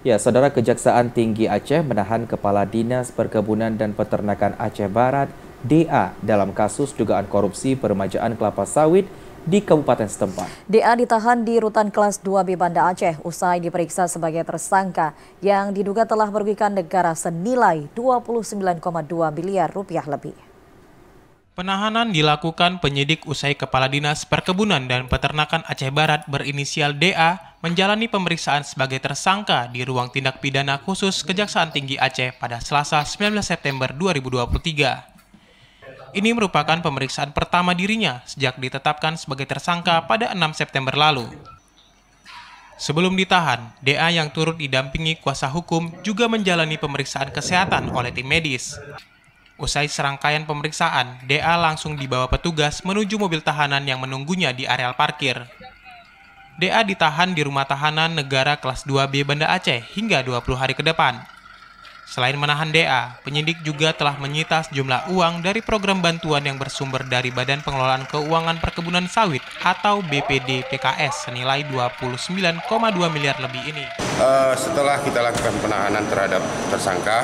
Ya, Saudara Kejaksaan Tinggi Aceh menahan Kepala Dinas Perkebunan dan Peternakan Aceh Barat, DA, dalam kasus dugaan korupsi permajaan kelapa sawit di kabupaten setempat. DA ditahan di rutan kelas 2B Banda Aceh usai diperiksa sebagai tersangka yang diduga telah merugikan negara senilai 29,2 miliar rupiah lebih. Penahanan dilakukan penyidik usai Kepala Dinas Perkebunan dan Peternakan Aceh Barat berinisial DA menjalani pemeriksaan sebagai tersangka di ruang tindak pidana khusus Kejaksaan Tinggi Aceh pada Selasa 19 September 2023. Ini merupakan pemeriksaan pertama dirinya sejak ditetapkan sebagai tersangka pada 6 September lalu. Sebelum ditahan, DA yang turut didampingi kuasa hukum juga menjalani pemeriksaan kesehatan oleh tim medis. Usai serangkaian pemeriksaan, DA langsung dibawa petugas menuju mobil tahanan yang menunggunya di areal parkir. DA ditahan di rumah tahanan negara kelas 2B Banda Aceh hingga 20 hari ke depan. Selain menahan DA, penyidik juga telah menyita sejumlah uang dari program bantuan yang bersumber dari Badan Pengelolaan Keuangan Perkebunan Sawit atau BPD PKS senilai 29,2 miliar lebih ini. Uh, setelah kita lakukan penahanan terhadap tersangka,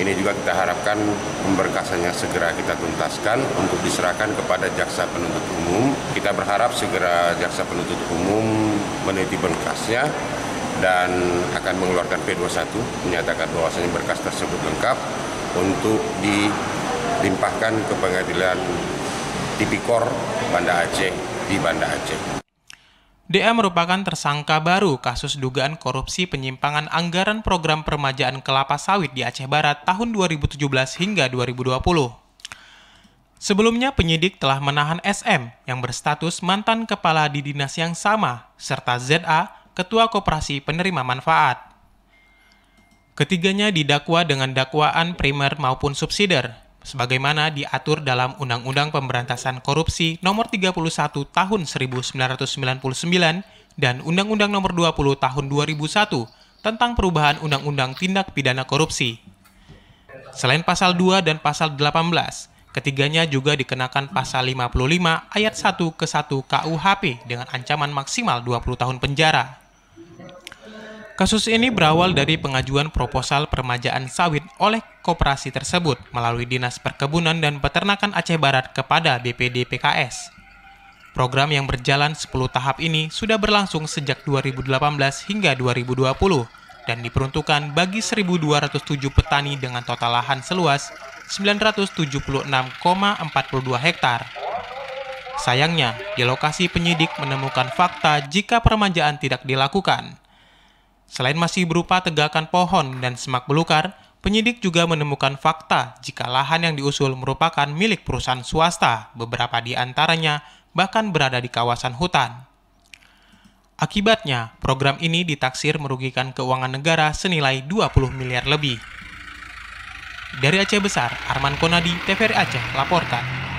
ini juga kita harapkan pemberkasannya segera kita tuntaskan untuk diserahkan kepada jaksa penuntut umum. Kita berharap segera jaksa penuntut umum meneliti berkasnya dan akan mengeluarkan P21 menyatakan bahwasanya berkas tersebut lengkap untuk dilimpahkan ke pengadilan tipikor Banda Aceh di Banda Aceh. DM merupakan tersangka baru kasus dugaan korupsi penyimpangan anggaran program permajaan kelapa sawit di Aceh Barat tahun 2017 hingga 2020. Sebelumnya penyidik telah menahan SM yang berstatus mantan kepala di dinas yang sama serta ZA, ketua koperasi penerima manfaat. Ketiganya didakwa dengan dakwaan primer maupun subsider sebagaimana diatur dalam Undang-Undang Pemberantasan Korupsi Nomor 31 Tahun 1999 dan Undang-Undang Nomor 20 Tahun 2001 tentang perubahan Undang-Undang Tindak Pidana Korupsi. Selain pasal 2 dan pasal 18, ketiganya juga dikenakan pasal 55 ayat 1 ke 1 KUHP dengan ancaman maksimal 20 tahun penjara. Kasus ini berawal dari pengajuan proposal permajaan sawit oleh koperasi tersebut melalui Dinas Perkebunan dan Peternakan Aceh Barat kepada BPD PKS. Program yang berjalan 10 tahap ini sudah berlangsung sejak 2018 hingga 2020 dan diperuntukkan bagi 1.207 petani dengan total lahan seluas 976,42 hektar. Sayangnya, di lokasi penyidik menemukan fakta jika permajaan tidak dilakukan – Selain masih berupa tegakan pohon dan semak belukar, penyidik juga menemukan fakta jika lahan yang diusul merupakan milik perusahaan swasta, beberapa di antaranya bahkan berada di kawasan hutan. Akibatnya, program ini ditaksir merugikan keuangan negara senilai 20 miliar lebih. Dari Aceh Besar, Arman Konadi, TVRI Aceh, laporkan.